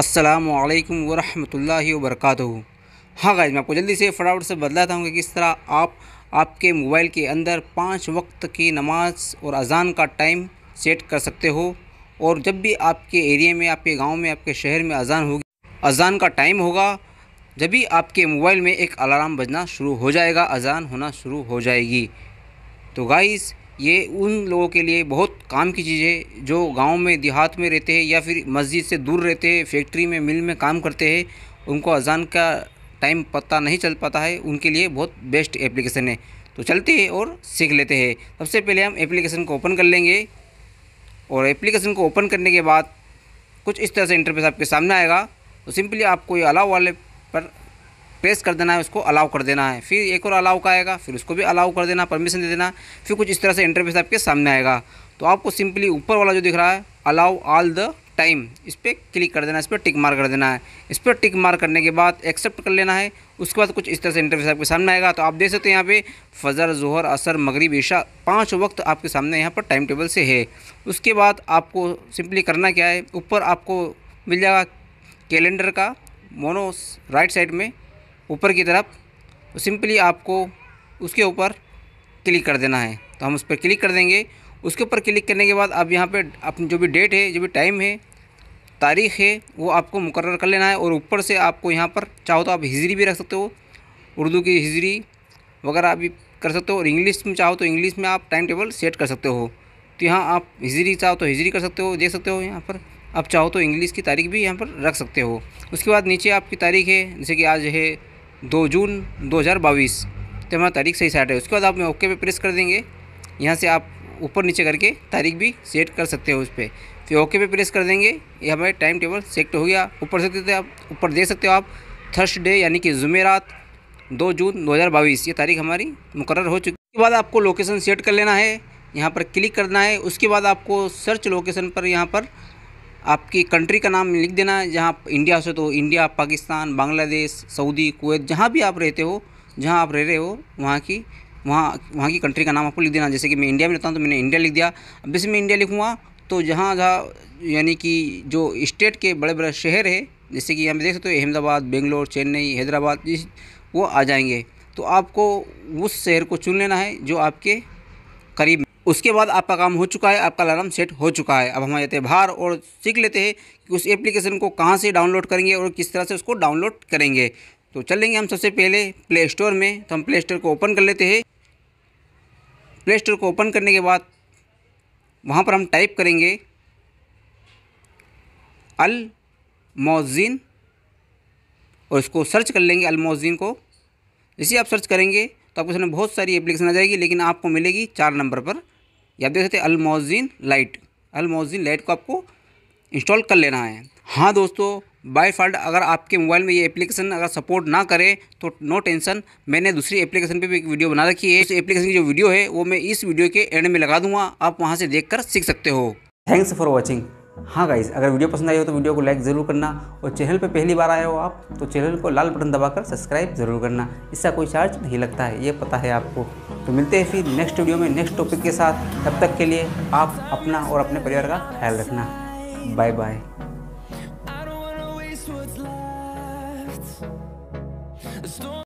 अस्सलाम वालेकुम वरक हाँ गाइज मैं आपको जल्दी से फटाफट से बदला हूँ कि किस तरह आप आपके मोबाइल के अंदर पाँच वक्त की नमाज और अजान का टाइम सेट कर सकते हो और जब भी आपके एरिया में आपके गांव में आपके शहर में अजान होगी अजान का टाइम होगा जब भी आपके मोबाइल में एक अलार्म बजना शुरू हो जाएगा अजान होना शुरू हो जाएगी तो गाइज़ ये उन लोगों के लिए बहुत काम की चीज़ है जो गांव में देहात में रहते हैं या फिर मस्जिद से दूर रहते हैं फैक्ट्री में मिल में काम करते हैं उनको अजान का टाइम पता नहीं चल पाता है उनके लिए बहुत बेस्ट एप्लीकेशन है तो चलते हैं और सीख लेते हैं सबसे पहले हम एप्लीकेशन को ओपन कर लेंगे और एप्लीकेशन को ओपन करने के बाद कुछ इस तरह से इंटरफेस आपके सामने आएगा तो सिंपली आपको ये अलाव वाले पर प्रेस कर देना है उसको अलाउ कर देना है फिर एक और अलाउ का आएगा फिर उसको भी अलाउ कर देना परमिशन दे देना फिर कुछ इस तरह से इंटरफेस आपके सामने आएगा तो आपको सिंपली ऊपर वाला जो दिख रहा है अलाउ ऑल द टाइम इस पर क्लिक कर देना है इस पर टिक मार कर देना है इस पर टिक मार करने के बाद एक्सेप्ट कर लेना है उसके बाद कुछ इस तरह से इंटरव्यू आपके सामने आएगा तो आप देख सकते हैं यहाँ पे फजर जहर असर मगरब ईशा पांच वक्त आपके सामने यहाँ पर टाइम टेबल से है उसके बाद आपको सिंपली करना क्या है ऊपर आपको मिल जाएगा कैलेंडर का मोनो राइट साइड में ऊपर की तरफ तो सिंपली आपको उसके ऊपर क्लिक कर देना है तो हम उस पर क्लिक कर देंगे उसके ऊपर क्लिक करने के बाद आप यहाँ पे अपनी जो भी डेट है जो भी टाइम है तारीख़ है वो आपको मुकर कर लेना है और ऊपर से आपको यहाँ पर चाहो तो आप हिजरी भी रख सकते हो उर्दू की हिजरी वगैरह आप भी कर सकते हो और इंग्लिश में चाहो तो इंग्लिश में आप टाइम टेबल सेट कर सकते हो तो यहाँ आप हिजरी चाहो तो हिजरी कर सकते हो देख सकते हो यहाँ पर आप चाहो तो इंग्लिश की तारीख भी यहाँ पर रख सकते हो उसके बाद नीचे आपकी तारीख है जैसे कि आज है दो जून बाईस तो हमारा तारीख सही सेट है उसके बाद आप में ओके पे प्रेस कर देंगे यहाँ से आप ऊपर नीचे करके तारीख भी सेट कर सकते हो उस पर फिर ओके पे प्रेस कर देंगे ये हमारे टाइम टेबल सेट हो गया ऊपर सकते आप ऊपर दे सकते हो आप थर्सडे यानी कि जुमेरात दो जून 2022 ये तारीख हमारी मुकर हो चुकी है उसके बाद आपको लोकेशन सेट कर लेना है यहाँ पर क्लिक करना है उसके बाद आपको सर्च लोकेशन पर यहाँ पर आपकी कंट्री का नाम लिख देना है जहाँ इंडिया से तो India Pakistan Bangladesh Saudi Kuwait जहाँ भी आप रहते हो जहाँ आप रह रहे हो वहाँ की वहाँ वहाँ की कंट्री का नाम आपको लिख देना जैसे कि मैं इंडिया में रहता हूँ तो मैंने इंडिया लिख दिया अब जैसे मैं इंडिया लिखूँगा तो जहाँ जहाँ यानी कि जो स्टेट के बड़े बड़े शहर है जैसे कि यहाँ देख सकते हो तो अहमदाबाद बेंगलोर चेन्नई हैदराबाद वो आ जाएंगे तो आपको उस शहर को चुन लेना है जो आपके करीब उसके बाद आपका काम हो चुका है आपका अलार्म सेट हो चुका है अब हम आते हैं बाहर और सीख लेते हैं कि उस एप्लीकेशन को कहाँ से डाउनलोड करेंगे और किस तरह से उसको डाउनलोड करेंगे तो चलेंगे हम सबसे पहले प्ले स्टोर में तो हम प्ले स्टोर को ओपन कर लेते हैं प्ले स्टोर को ओपन करने के बाद वहाँ पर हम टाइप करेंगे अल मोजिन और इसको सर्च कर लेंगे अल मोजिन को जैसे आप सर्च करेंगे तो आपके सामने बहुत सारी एप्लीकेशन आ जाएगी लेकिन आपको मिलेगी चार नंबर पर या देख सकते अलमोजिन लाइट अलमोजिन लाइट को आपको इंस्टॉल कर लेना है हाँ दोस्तों बाय फॉल्ट अगर आपके मोबाइल में ये एप्लीकेशन अगर सपोर्ट ना करे तो नो टेंशन मैंने दूसरी एप्लीकेशन पे भी एक वीडियो बना रखी है इस एप्लीकेशन की जो वीडियो है वो मैं इस वीडियो के एंड में लगा दूंगा आप वहाँ से देख कर सीख सकते हो थैंक्स फॉर वॉचिंग हाँ गाइज अगर वीडियो पसंद आई हो तो वीडियो को लाइक ज़रूर करना और चैनल पर पहली बार आए हो आप तो चैनल को लाल बटन दबाकर सब्सक्राइब ज़रूर करना इसका कोई चार्ज नहीं लगता है ये पता है आपको तो मिलते हैं फिर नेक्स्ट वीडियो में नेक्स्ट टॉपिक के साथ तब तक के लिए आप अपना और अपने परिवार का ख्याल रखना बाय बाय